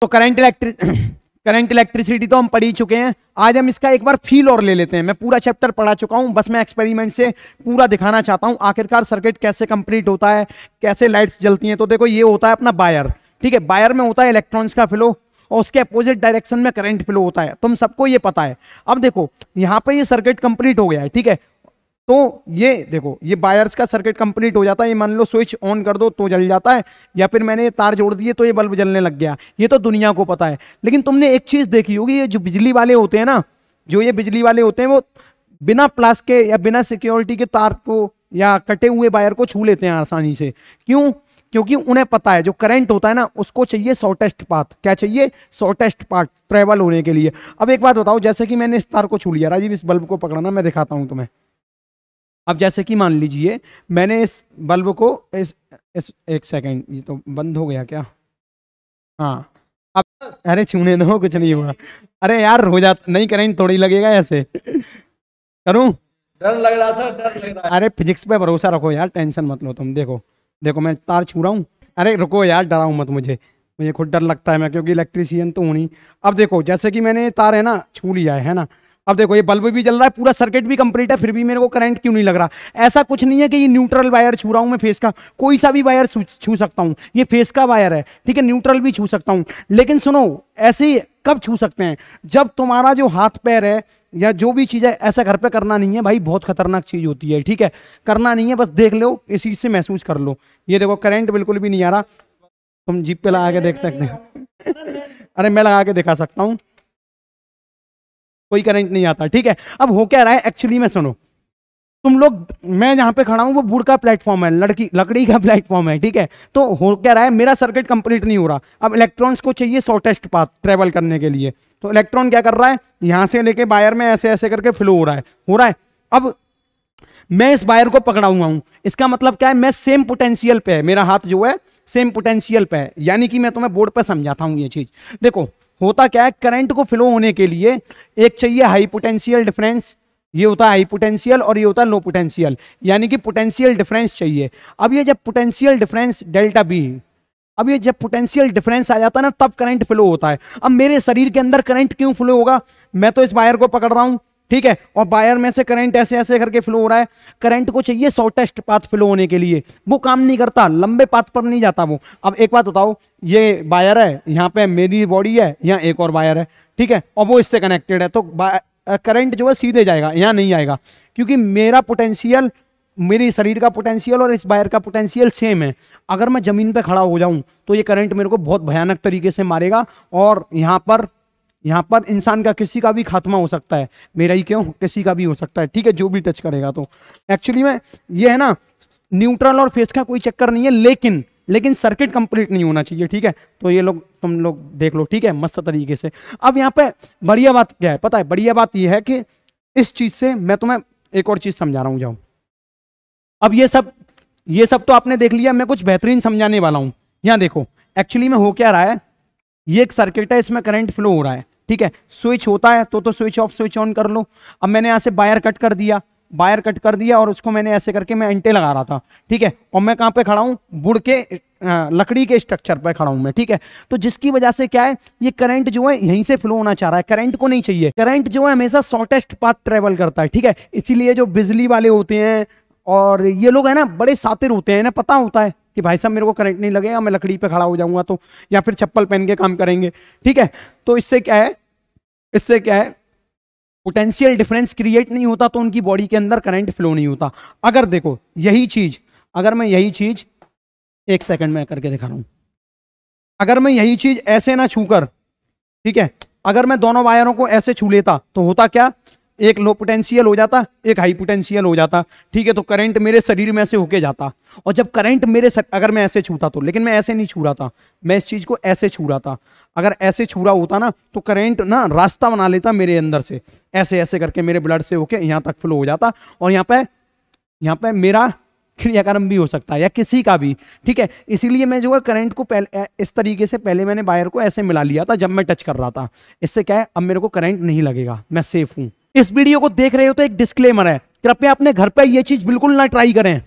तो current electric current electricity तो हम पढ़ ही चुके हैं आज हम इसका एक बार फील और ले लेते हैं मैं पूरा चैप्टर पढ़ा चुका हूं बस मैं एक्सपेरिमेंट से पूरा दिखाना चाहता हूं आखिरकार सर्किट कैसे कंप्लीट होता है कैसे लाइट्स जलती हैं तो देखो ये होता है अपना बायर ठीक है बायर में होता है इलेक्ट्रॉन्स का फ्लो और उसके अपोजिट डायरेक्शन में करंट फ्लो होता है तुम सबको ये पता है अब देखो यहाँ पर ये सर्किट कंप्लीट हो गया है ठीक है तो ये देखो ये वायर्स का सर्किट कंप्लीट हो जाता है ये मान लो स्विच ऑन कर दो तो जल जाता है या फिर मैंने ये तार जोड़ दिए तो ये बल्ब जलने लग गया ये तो दुनिया को पता है लेकिन तुमने एक चीज़ देखी होगी ये जो बिजली वाले होते हैं ना जो ये बिजली वाले होते हैं वो बिना प्लास के या बिना सिक्योरिटी के तार को या कटे हुए वायर को छू लेते हैं आसानी से क्यों क्योंकि उन्हें पता है जो करंट होता है ना उसको चाहिए शॉर्टेस्ट पाथ क्या चाहिए शॉर्टेस्ट पाथ ट्रेवल होने के लिए अब एक बात बताओ जैसे कि मैंने इस तार को छू लिया राजीव इस बल्ब को पकड़ना मैं दिखाता हूँ तुम्हें अब जैसे कि मान लीजिए मैंने इस बल्ब को इस, इस एक सेकेंड ये तो बंद हो गया क्या हाँ अब अरे छूने दो कुछ नहीं हुआ अरे यार हो जा नहीं करें थोड़ी लगेगा ऐसे करूँ डर लग रहा था डर लग रहा अरे फिजिक्स पे भरोसा रखो यार टेंशन मत लो तुम देखो देखो मैं तार छू रहा हूँ अरे रुको यार डराऊ मत मुझे मुझे खुद डर लगता है मैं क्योंकि इलेक्ट्रीशियन तो हूँ नहीं अब देखो जैसे कि मैंने तार है ना छू लिया है ना अब देखो ये बल्ब भी जल रहा है पूरा सर्किट भी कंप्लीट है फिर भी मेरे को करंट क्यों नहीं लग रहा ऐसा कुछ नहीं है कि ये न्यूट्रल वायर छू रहा हूँ मैं फेस का कोई सा भी वायर छू सकता हूँ ये फेस का वायर है ठीक है न्यूट्रल भी छू सकता हूँ लेकिन सुनो ऐसे कब छू सकते हैं जब तुम्हारा जो हाथ पैर है या जो भी चीज़ है ऐसा घर पर करना नहीं है भाई बहुत खतरनाक चीज़ होती है ठीक है करना नहीं है बस देख लो इस चीज़ से महसूस कर लो ये देखो करेंट बिल्कुल भी नहीं आ रहा तुम जीप पे लगा के देख सकते हैं अरे मैं लगा के दिखा सकता हूँ कोई करंट नहीं आता ठीक है अब हो क्या रहा है एक्चुअली में सुनो तुम लोग मैं जहाँ पे खड़ा हूँ वो बुढ़ का प्लेटफॉर्म है लड़की लकड़ी का प्लेटफॉर्म है ठीक है तो हो क्या रहा है मेरा सर्किट कंप्लीट नहीं हो रहा अब इलेक्ट्रॉन्स को चाहिए शॉर्टेस्ट पाथ ट्रेवल करने के लिए तो इलेक्ट्रॉन क्या कर रहा है यहाँ से लेके वायर में ऐसे ऐसे करके फ्लो हो रहा है हो रहा है अब मैं इस वायर को पकड़ा हुआ हूँ इसका मतलब क्या है मैं सेम पोटेंशियल पे है मेरा हाथ जो है सेम पोटेंशियल पे है यानी कि मैं तुम्हें बोर्ड पर समझाता हूँ ये चीज़ देखो होता क्या है करंट को फ्लो होने के लिए एक चाहिए हाई पोटेंशियल डिफरेंस ये होता है हाई पोटेंशियल और ये होता है लो पोटेंशियल यानी कि पोटेंशियल डिफरेंस चाहिए अब ये जब पोटेंशियल डिफरेंस डेल्टा बी अब ये जब पोटेंशियल डिफरेंस आ जाता है ना तब करंट फ्लो होता है अब मेरे शरीर के अंदर करंट क्यों फ्लो होगा मैं तो इस वायर को पकड़ रहा हूँ ठीक है और बायर में से करंट ऐसे ऐसे करके फ्लो हो रहा है करंट को चाहिए शॉर्टेस्ट पाथ फ्लो होने के लिए वो काम नहीं करता लंबे पाथ पर नहीं जाता वो अब एक बात बताओ ये बायर है यहाँ पे मेरी बॉडी है यहाँ एक और बायर है ठीक है और वो इससे कनेक्टेड है तो करंट जो है सीधे जाएगा यहाँ नहीं आएगा क्योंकि मेरा पोटेंशियल मेरी शरीर का पोटेंशियल और इस बायर का पोटेंशियल सेम है अगर मैं ज़मीन पर खड़ा हो जाऊं तो ये करंट मेरे को बहुत भयानक तरीके से मारेगा और यहाँ पर यहाँ पर इंसान का किसी का भी खात्मा हो सकता है मेरा ही क्यों किसी का भी हो सकता है ठीक है जो भी टच करेगा तो एक्चुअली में ये है ना न्यूट्रल और फेस का कोई चक्कर नहीं है लेकिन लेकिन सर्किट कंप्लीट नहीं होना चाहिए ठीक है तो ये लोग तुम लोग देख लो ठीक है मस्त तरीके से अब यहाँ पे बढ़िया बात क्या है पता है बढ़िया बात यह है कि इस चीज से मैं तुम्हें एक और चीज समझा रहा हूँ जाओ अब ये सब ये सब तो आपने देख लिया मैं कुछ बेहतरीन समझाने वाला हूँ यहाँ देखो एक्चुअली में हो क्या रहा है ये एक सर्किट है इसमें करंट फ्लो हो रहा है ठीक है स्विच होता है तो तो स्विच ऑफ स्विच ऑन कर लो अब मैंने यहाँ से बायर कट कर दिया बायर कट कर दिया और उसको मैंने ऐसे करके मैं एंटे लगा रहा था ठीक है और मैं कहाँ पे खड़ा हूँ बुड़ के लकड़ी के स्ट्रक्चर पे खड़ा हूँ मैं ठीक है तो जिसकी वजह से क्या है ये करंट जो है यहीं से फ्लो होना चाह रहा है करंट को नहीं चाहिए करंट जो है हमेशा शॉर्टेस्ट पाथ ट्रेवल करता है ठीक है इसीलिए जो बिजली वाले होते हैं और ये लोग है ना बड़े सातिर होते हैं ना पता होता है कि भाई साहब मेरे को करंट नहीं लगेगा मैं लकड़ी पे खड़ा हो जाऊंगा तो या फिर चप्पल पहन के काम करेंगे ठीक है तो इससे क्या है इससे क्या है पोटेंशियल डिफरेंस क्रिएट नहीं होता तो उनकी बॉडी के अंदर करंट फ्लो नहीं होता अगर देखो यही चीज अगर मैं यही चीज एक सेकंड में करके दिखा रहा हूं अगर मैं यही चीज ऐसे ना छूकर ठीक है अगर मैं दोनों वायरों को ऐसे छू लेता तो होता क्या एक लो पोटेंशियल हो जाता एक हाई पोटेंशियल हो जाता ठीक है तो करंट मेरे शरीर में से होके जाता और जब करंट मेरे सर, अगर मैं ऐसे छूता तो लेकिन मैं ऐसे नहीं छू रहा था मैं इस चीज़ को ऐसे छू रहा था अगर ऐसे छू रहा होता ना तो करंट ना रास्ता बना लेता मेरे अंदर से ऐसे ऐसे करके मेरे ब्लड से होके यहाँ तक फ्लो हो जाता और यहाँ पे यहाँ पे मेरा क्रियाकर्म भी हो सकता है या किसी का भी ठीक है इसीलिए मैं जो है करंट को पहले इस तरीके से पहले मैंने वायर को ऐसे मिला लिया था जब मैं टच कर रहा था इससे क्या है अब मेरे को करंट नहीं लगेगा मैं सेफ हूँ इस वीडियो को देख रहे हो तो एक डिस्क्लेमर है कृपया अपने घर पर यह चीज बिल्कुल ना ट्राई करें